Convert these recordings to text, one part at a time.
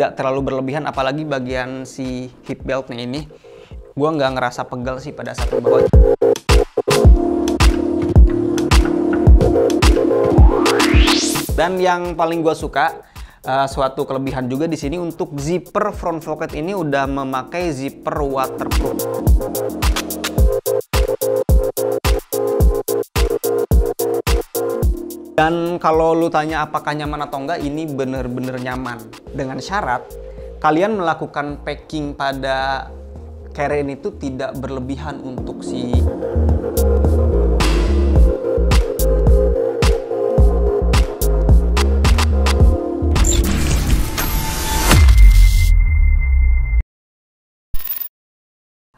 tidak terlalu berlebihan apalagi bagian si hip beltnya ini gue nggak ngerasa pegel sih pada saat membawa dan yang paling gue suka uh, suatu kelebihan juga di sini untuk zipper front pocket ini udah memakai zipper waterproof Dan kalau lu tanya apakah nyaman atau enggak, ini bener-bener nyaman. Dengan syarat, kalian melakukan packing pada keren itu tidak berlebihan untuk si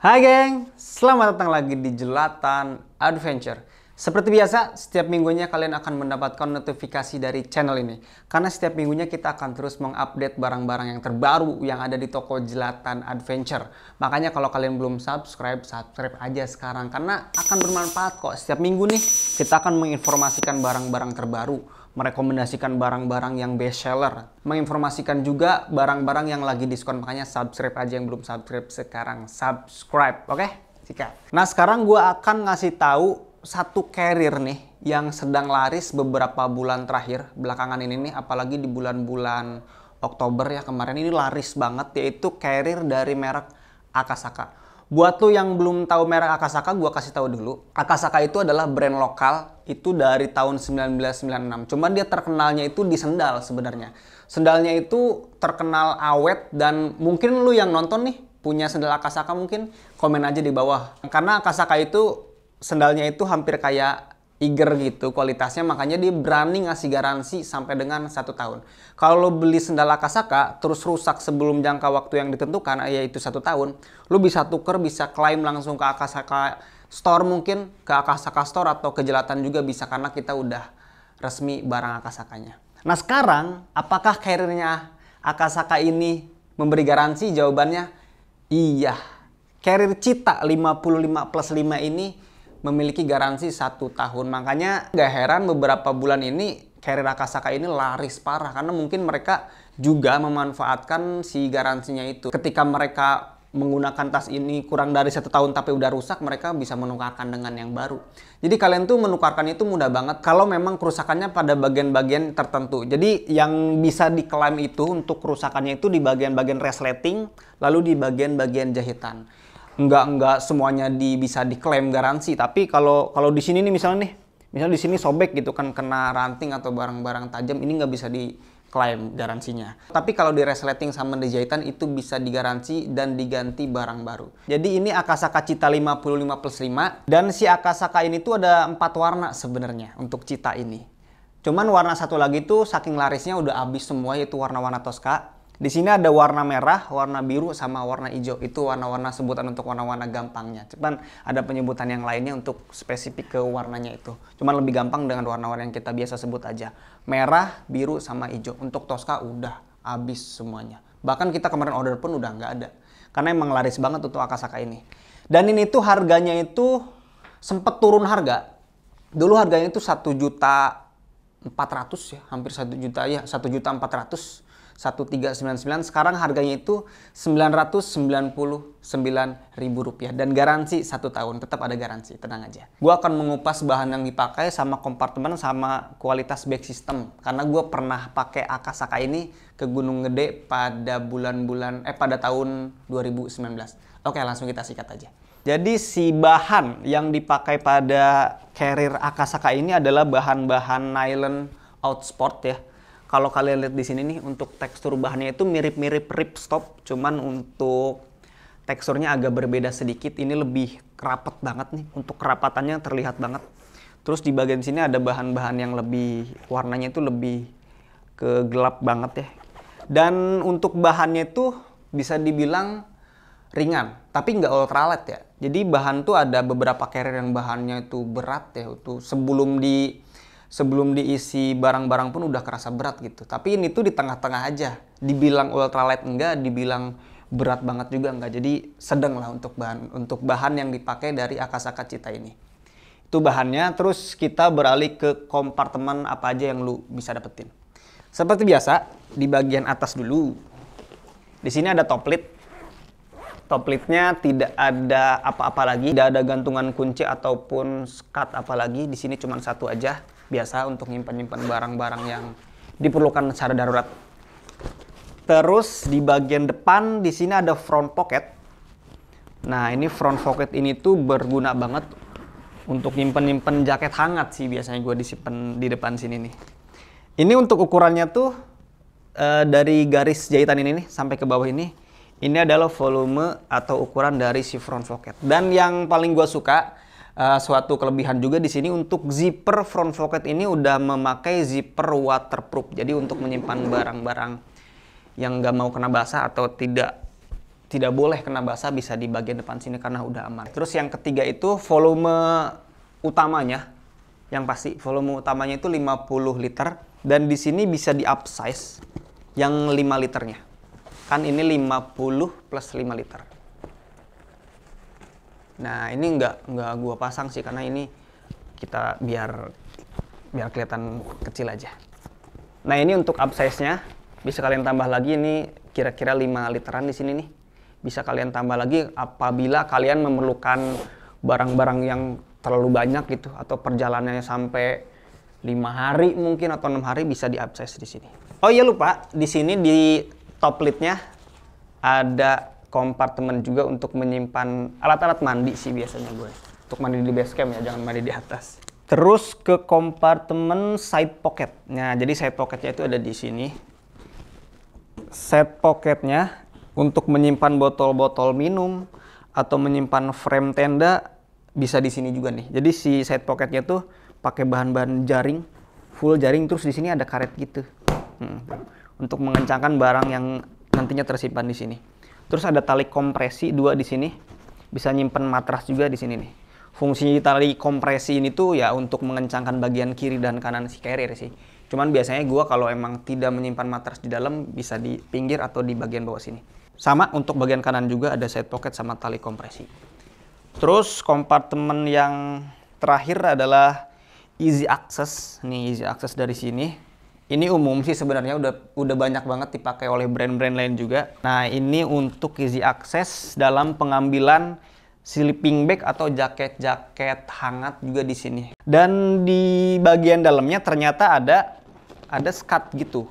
Hai geng, selamat datang lagi di Jelatan Adventure. Seperti biasa, setiap minggunya kalian akan mendapatkan notifikasi dari channel ini. Karena setiap minggunya kita akan terus mengupdate barang-barang yang terbaru yang ada di toko Jelatan Adventure. Makanya kalau kalian belum subscribe, subscribe aja sekarang. Karena akan bermanfaat kok. Setiap minggu nih, kita akan menginformasikan barang-barang terbaru merekomendasikan barang-barang yang best seller, menginformasikan juga barang-barang yang lagi diskon. Makanya subscribe aja yang belum subscribe sekarang. Subscribe, oke? Okay? Nah, sekarang gue akan ngasih tahu satu carrier nih yang sedang laris beberapa bulan terakhir belakangan ini nih apalagi di bulan-bulan Oktober ya kemarin ini laris banget yaitu carrier dari merek Akasaka. Buat lo yang belum tahu merek Akasaka, gua kasih tahu dulu. Akasaka itu adalah brand lokal, itu dari tahun 1996. Cuman dia terkenalnya itu di sendal sebenarnya. Sendalnya itu terkenal awet dan mungkin lu yang nonton nih punya sendal Akasaka mungkin komen aja di bawah. Karena Akasaka itu sendalnya itu hampir kayak Iger gitu kualitasnya makanya dia berani ngasih garansi sampai dengan satu tahun. Kalau lo beli sendal Akasaka terus rusak sebelum jangka waktu yang ditentukan ah, yaitu satu tahun, lo bisa tuker bisa klaim langsung ke Akasaka Store mungkin ke Akasaka Store atau ke Jelatan juga bisa karena kita udah resmi barang Akasakanya. Nah sekarang apakah karirnya Akasaka ini memberi garansi? Jawabannya iya. Karir Cita 55 plus 5 ini memiliki garansi satu tahun. Makanya gak heran beberapa bulan ini carrier Akasaka ini laris parah karena mungkin mereka juga memanfaatkan si garansinya itu. Ketika mereka menggunakan tas ini kurang dari satu tahun tapi udah rusak mereka bisa menukarkan dengan yang baru jadi kalian tuh menukarkan itu mudah banget kalau memang kerusakannya pada bagian-bagian tertentu jadi yang bisa diklaim itu untuk kerusakannya itu di bagian-bagian resleting lalu di bagian-bagian jahitan nggak nggak semuanya di, bisa diklaim garansi tapi kalau kalau di sini nih misalnya nih misalnya di sini sobek gitu kan kena ranting atau barang-barang tajam ini nggak bisa diklaim garansinya tapi kalau di resleting sama di jahitan itu bisa digaransi dan diganti barang baru jadi ini Akasaka Cita 55 plus 5 dan si Akasaka ini tuh ada empat warna sebenarnya untuk cita ini Cuman warna satu lagi tuh saking larisnya udah habis semua yaitu warna-warna Tosca. Di sini ada warna merah, warna biru, sama warna hijau. Itu warna-warna sebutan untuk warna-warna gampangnya. Cuman ada penyebutan yang lainnya untuk spesifik ke warnanya itu. Cuman lebih gampang dengan warna-warna yang kita biasa sebut aja. Merah, biru, sama hijau. Untuk Tosca udah habis semuanya. Bahkan kita kemarin order pun udah nggak ada. Karena emang laris banget untuk Akasaka ini. Dan ini tuh harganya itu sempet turun harga. Dulu harganya itu satu juta 400 ya, hampir satu juta ya, satu juta 400 1399 sekarang harganya itu 999.000 rupiah dan garansi satu tahun tetap ada garansi tenang aja gua akan mengupas bahan yang dipakai sama kompartemen sama kualitas back system karena gua pernah pakai Akasaka ini ke Gunung Gede pada bulan-bulan eh pada tahun 2019 oke langsung kita sikat aja jadi si bahan yang dipakai pada carrier Akasaka ini adalah bahan-bahan nylon outsport ya kalau kalian lihat di sini nih untuk tekstur bahannya itu mirip-mirip ripstop cuman untuk teksturnya agak berbeda sedikit ini lebih rapat banget nih untuk kerapatannya terlihat banget terus di bagian sini ada bahan-bahan yang lebih warnanya itu lebih ke gelap banget ya dan untuk bahannya itu bisa dibilang ringan tapi nggak ultralight ya jadi bahan tuh ada beberapa carrier yang bahannya itu berat ya itu sebelum di sebelum diisi barang-barang pun udah kerasa berat gitu. Tapi ini tuh di tengah-tengah aja. Dibilang ultralight enggak, dibilang berat banget juga enggak. Jadi sedang lah untuk bahan untuk bahan yang dipakai dari Akasaka Cita ini. Itu bahannya, terus kita beralih ke kompartemen apa aja yang lu bisa dapetin. Seperti biasa, di bagian atas dulu. Di sini ada toplet. Topletnya tidak ada apa-apa lagi, tidak ada gantungan kunci ataupun skat apa lagi. Di sini cuma satu aja biasa untuk nyimpen nyimpan barang-barang yang diperlukan secara darurat. Terus di bagian depan di sini ada front pocket. Nah, ini front pocket ini tuh berguna banget untuk nyimpen-nyimpen jaket hangat sih biasanya gue disimpan di depan sini nih. Ini untuk ukurannya tuh e, dari garis jahitan ini nih sampai ke bawah ini. Ini adalah volume atau ukuran dari si front pocket. Dan yang paling gue suka uh, suatu kelebihan juga di sini untuk zipper front pocket ini udah memakai zipper waterproof. Jadi untuk menyimpan barang-barang yang nggak mau kena basah atau tidak tidak boleh kena basah bisa di bagian depan sini karena udah aman. Terus yang ketiga itu volume utamanya yang pasti volume utamanya itu 50 liter dan di sini bisa di upsize yang 5 liternya. Kan ini 50 plus 5 liter. Nah ini nggak nggak gue pasang sih karena ini kita biar biar kelihatan kecil aja. Nah ini untuk up nya bisa kalian tambah lagi ini kira-kira 5 literan di sini nih. Bisa kalian tambah lagi apabila kalian memerlukan barang-barang yang terlalu banyak gitu atau perjalanannya sampai lima hari mungkin atau enam hari bisa di upsize di sini. Oh iya lupa, di sini di top lidnya ada kompartemen juga untuk menyimpan alat-alat mandi sih biasanya gue. Untuk mandi di base camp ya, jangan mandi di atas. Terus ke kompartemen side pocket. Nah, jadi side pocketnya itu ada di sini. Side pocketnya untuk menyimpan botol-botol minum atau menyimpan frame tenda bisa di sini juga nih. Jadi si side pocketnya tuh pakai bahan-bahan jaring, full jaring terus di sini ada karet gitu. Hmm. Untuk mengencangkan barang yang nantinya tersimpan di sini. Terus ada tali kompresi dua di sini. Bisa nyimpen matras juga di sini nih. Fungsi tali kompresi ini tuh ya untuk mengencangkan bagian kiri dan kanan si carrier sih. Cuman biasanya gua kalau emang tidak menyimpan matras di dalam bisa di pinggir atau di bagian bawah sini. Sama untuk bagian kanan juga ada side pocket sama tali kompresi. Terus kompartemen yang terakhir adalah easy access. Nih easy access dari sini ini umum sih sebenarnya udah udah banyak banget dipakai oleh brand-brand lain juga. Nah, ini untuk easy access dalam pengambilan sleeping bag atau jaket-jaket hangat juga di sini. Dan di bagian dalamnya ternyata ada ada skat gitu.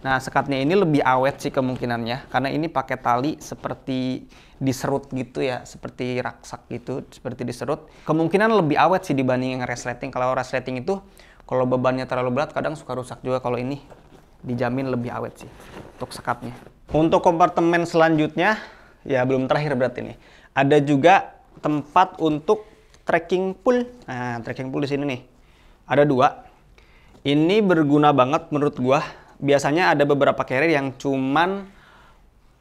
Nah, sekatnya ini lebih awet sih kemungkinannya karena ini pakai tali seperti diserut gitu ya, seperti raksak gitu, seperti diserut. Kemungkinan lebih awet sih dibanding yang resleting. Kalau resleting itu kalau bebannya terlalu berat kadang suka rusak juga kalau ini dijamin lebih awet sih untuk sekatnya. untuk kompartemen selanjutnya ya belum terakhir berat ini ada juga tempat untuk trekking pool nah trekking pool di sini nih ada dua ini berguna banget menurut gua biasanya ada beberapa carrier yang cuman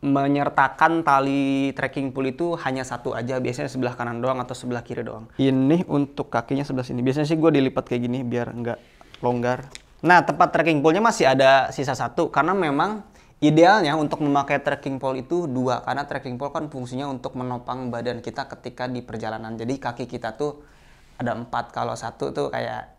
menyertakan tali trekking pool itu hanya satu aja biasanya sebelah kanan doang atau sebelah kiri doang ini untuk kakinya sebelah sini biasanya sih gue dilipat kayak gini biar nggak longgar nah tempat trekking poolnya masih ada sisa satu karena memang idealnya untuk memakai trekking pole itu dua karena trekking pole kan fungsinya untuk menopang badan kita ketika di perjalanan jadi kaki kita tuh ada empat kalau satu tuh kayak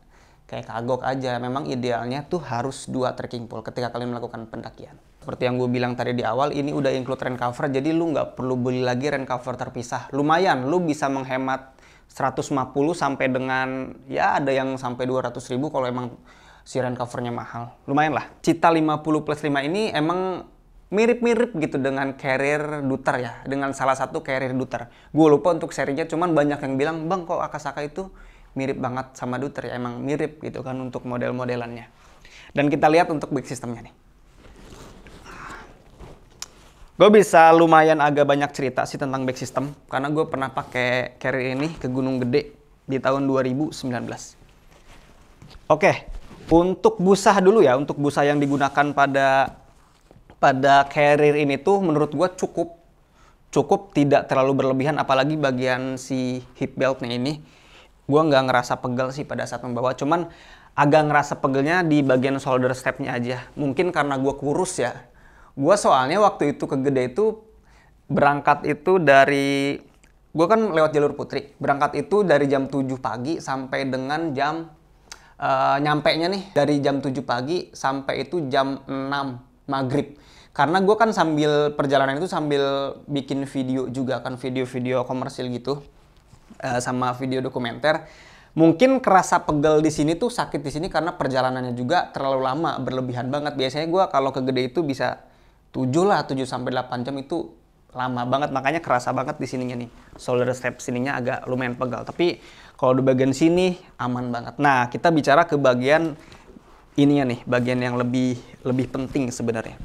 kayak kagok aja memang idealnya tuh harus dua trekking pole ketika kalian melakukan pendakian seperti yang gue bilang tadi di awal, ini udah include rain cover, jadi lu nggak perlu beli lagi rain cover terpisah. Lumayan, lu bisa menghemat 150 sampai dengan ya ada yang sampai 200 ribu kalau emang si rain covernya mahal. Lumayan lah. Cita 50 plus 5 ini emang mirip-mirip gitu dengan carrier Duter ya, dengan salah satu carrier Duter. Gue lupa untuk serinya, cuman banyak yang bilang, bang kok Akasaka itu mirip banget sama Duter ya, emang mirip gitu kan untuk model-modelannya. Dan kita lihat untuk big sistemnya nih. Gue bisa lumayan agak banyak cerita sih tentang back system karena gue pernah pakai carrier ini ke Gunung Gede di tahun 2019. Oke, untuk busa dulu ya, untuk busa yang digunakan pada pada carrier ini tuh menurut gue cukup cukup tidak terlalu berlebihan apalagi bagian si hip beltnya ini gue nggak ngerasa pegel sih pada saat membawa cuman agak ngerasa pegelnya di bagian shoulder stepnya aja mungkin karena gue kurus ya Gue soalnya waktu itu ke Gede itu berangkat itu dari gue kan lewat jalur putri berangkat itu dari jam 7 pagi sampai dengan jam uh, eh, nyampe nya nih dari jam 7 pagi sampai itu jam 6 maghrib karena gue kan sambil perjalanan itu sambil bikin video juga kan video-video komersil gitu uh, sama video dokumenter mungkin kerasa pegel di sini tuh sakit di sini karena perjalanannya juga terlalu lama berlebihan banget biasanya gue kalau ke gede itu bisa 7 lah 7 sampai 8 jam itu lama banget makanya kerasa banget di sininya nih Solar strap sininya agak lumayan pegal tapi kalau di bagian sini aman banget nah kita bicara ke bagian ininya nih bagian yang lebih lebih penting sebenarnya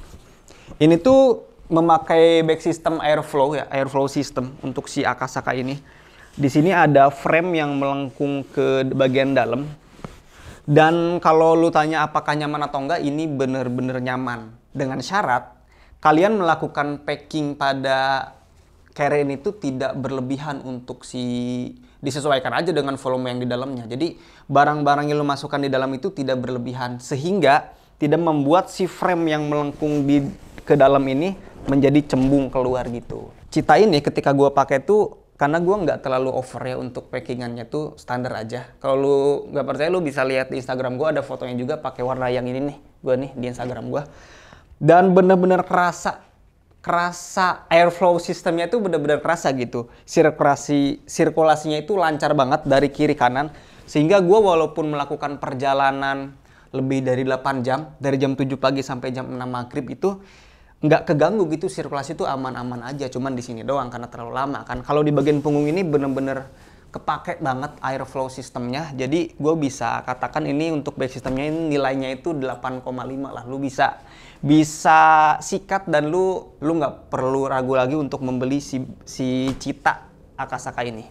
ini tuh memakai back system airflow ya airflow system untuk si Akasaka ini di sini ada frame yang melengkung ke bagian dalam dan kalau lu tanya apakah nyaman atau enggak ini bener-bener nyaman dengan syarat kalian melakukan packing pada keren itu tidak berlebihan untuk si disesuaikan aja dengan volume yang di dalamnya. Jadi barang-barang yang lo masukkan di dalam itu tidak berlebihan sehingga tidak membuat si frame yang melengkung di ke dalam ini menjadi cembung keluar gitu. Cita ini ketika gue pakai tuh karena gue nggak terlalu over ya untuk packingannya tuh standar aja. Kalau lu nggak percaya lu bisa lihat di Instagram gue ada fotonya juga pakai warna yang ini nih, gue nih di Instagram gue dan benar-benar kerasa kerasa airflow sistemnya itu benar-benar kerasa gitu sirkulasi sirkulasinya itu lancar banget dari kiri kanan sehingga gue walaupun melakukan perjalanan lebih dari 8 jam dari jam 7 pagi sampai jam 6 maghrib itu nggak keganggu gitu sirkulasi itu aman-aman aja cuman di sini doang karena terlalu lama kan kalau di bagian punggung ini benar-benar kepake banget air airflow sistemnya jadi gue bisa katakan ini untuk back sistemnya ini nilainya itu 8,5 lah lu bisa bisa sikat dan lu lu nggak perlu ragu lagi untuk membeli si si cita Akasaka ini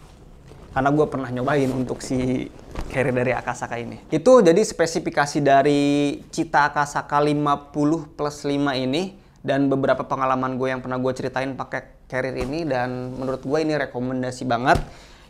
karena gue pernah nyobain untuk si carry dari Akasaka ini. Itu jadi spesifikasi dari Cita Akasaka 50 plus 5 ini dan beberapa pengalaman gue yang pernah gue ceritain pakai carrier ini dan menurut gue ini rekomendasi banget.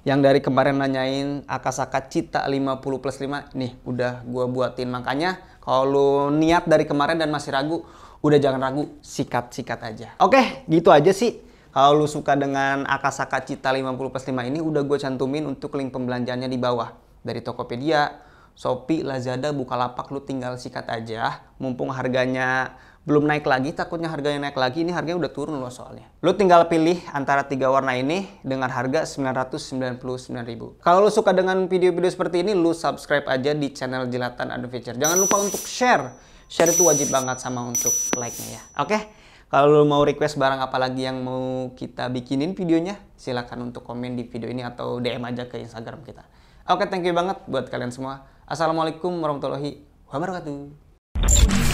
Yang dari kemarin nanyain Akasaka Cita 50 plus 5 nih udah gue buatin makanya kalau lu niat dari kemarin dan masih ragu, udah jangan ragu, sikat-sikat aja. Oke, gitu aja sih. Kalau lu suka dengan Akasaka Cita 50 plus 5 ini, udah gue cantumin untuk link pembelanjaannya di bawah. Dari Tokopedia, Shopee, Lazada, Bukalapak, lu tinggal sikat aja. Mumpung harganya belum naik lagi, takutnya harganya naik lagi, ini harganya udah turun loh soalnya. Lu tinggal pilih antara tiga warna ini dengan harga 999.000. Kalau lo suka dengan video-video seperti ini, lo subscribe aja di channel Jelatan Adventure. Jangan lupa untuk share. Share itu wajib banget sama untuk like-nya ya. Oke? Okay? Kalau lo mau request barang apa lagi yang mau kita bikinin videonya, silahkan untuk komen di video ini atau DM aja ke Instagram kita. Oke, okay, thank you banget buat kalian semua. Assalamualaikum warahmatullahi wabarakatuh.